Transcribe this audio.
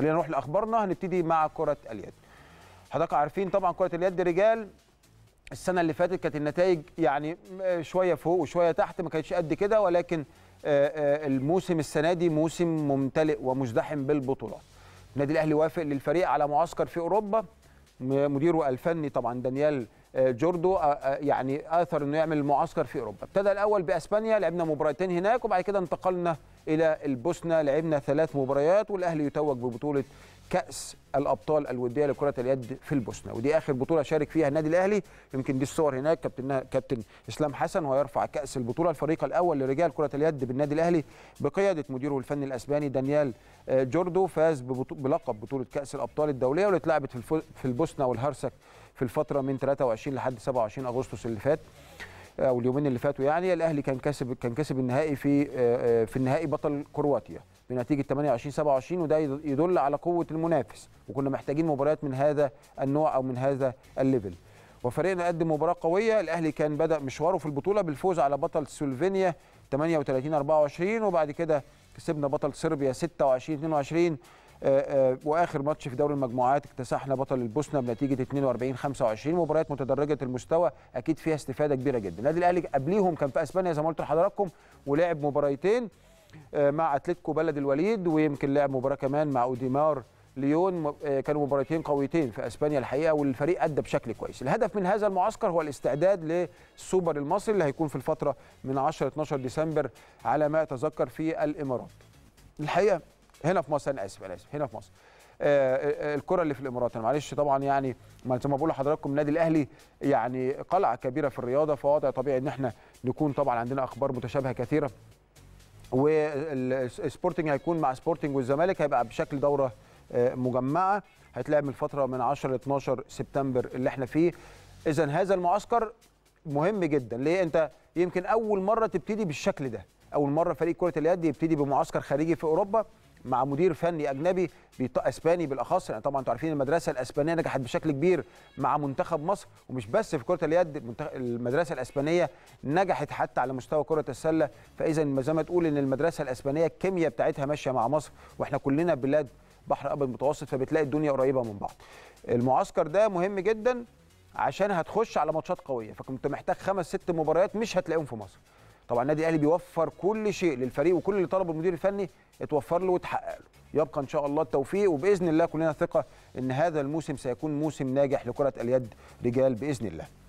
خلينا نروح لاخبارنا هنبتدي مع كره اليد حضرتك عارفين طبعا كره اليد رجال السنه اللي فاتت كانت النتائج يعني شويه فوق وشويه تحت ما كانتش قد كده ولكن آه، آه، الموسم السنه دي موسم ممتلئ ومزدحم بالبطولات النادي الاهلي وافق للفريق على معسكر في اوروبا مديره الفني طبعا دانيال جوردو آه، آه، يعني اثر انه يعمل معسكر في اوروبا ابتدى الاول باسبانيا لعبنا مباراتين هناك وبعد كده انتقلنا الى البوسنه لعبنا ثلاث مباريات والاهلي يتوج ببطوله كاس الابطال الوديه لكره اليد في البوسنه ودي اخر بطوله شارك فيها النادي الاهلي يمكن دي الصور هناك كابتن كابتن اسلام حسن ويرفع كاس البطوله الفريق الاول لرجال كره اليد بالنادي الاهلي بقياده مديره الفني الاسباني دانيال آه، جوردو فاز بلقب بطوله كاس الابطال الدوليه واللي اتلعبت في البوسنه والهرسك في الفتره من 23 لحد 27 اغسطس اللي فات او اليومين اللي فاتوا يعني الاهلي كان كسب كان كسب النهائي في آه، آه، في النهائي بطل كرواتيا بنتيجه 28 27 وده يدل على قوه المنافس وكنا محتاجين مباريات من هذا النوع او من هذا الليفل وفريقنا قدم مباراه قويه الاهلي كان بدا مشواره في البطوله بالفوز على بطل سلوفينيا 38 24 وبعد كده كسبنا بطل صربيا 26 22 آه، آه، واخر ماتش في دوري المجموعات اكتسحنا بطل البوسنه بنتيجه 42 25 مباريات متدرجه المستوى اكيد فيها استفاده كبيره جدا النادي الاهلي قبليهم كان في اسبانيا زي ما قلت لحضراتكم ولعب مباريتين آه، مع اتلتيكو بلد الوليد ويمكن لعب مباراه كمان مع اوديمار ليون كانوا مباراتين قويتين في اسبانيا الحقيقه والفريق ادى بشكل كويس الهدف من هذا المعسكر هو الاستعداد للسوبر المصري اللي هيكون في الفتره من 10 12 ديسمبر على ما اتذكر في الامارات الحقيقه هنا في مصر انا اسف انا اسف هنا في مصر آه، آه، آه، الكره اللي في الامارات انا معلش طبعا يعني ما زي ما بقول لحضراتكم النادي الاهلي يعني قلعه كبيره في الرياضه فوضع طبيعي ان احنا نكون طبعا عندنا اخبار متشابهه كثيره والسبورتنج هيكون مع سبورتنج والزمالك هيبقى بشكل دوره مجمعه هيتلعب من الفتره من 10 ل 12 سبتمبر اللي احنا فيه اذا هذا المعسكر مهم جدا ليه انت يمكن اول مره تبتدي بالشكل ده اول مره فريق كره اليد يبتدي بمعسكر خارجي في اوروبا مع مدير فني اجنبي اسباني بالاخص لان طبعا انتوا عارفين المدرسه الاسبانيه نجحت بشكل كبير مع منتخب مصر ومش بس في كره اليد المدرسه الاسبانيه نجحت حتى على مستوى كره السله فاذا زي ما تقول ان المدرسه الاسبانيه الكيمياء بتاعتها ماشيه مع مصر واحنا كلنا بلاد بحر ابيض متوسط فبتلاقي الدنيا قريبه من بعض. المعسكر ده مهم جدا عشان هتخش على ماتشات قويه فكنت محتاج خمس ست مباريات مش هتلاقيهم في مصر. طبعا النادي الاهلي بيوفر كل شيء للفريق وكل اللي طلبه المدير الفني اتوفر له واتحقق له يبقى ان شاء الله التوفيق وباذن الله كلنا ثقه ان هذا الموسم سيكون موسم ناجح لكره اليد رجال باذن الله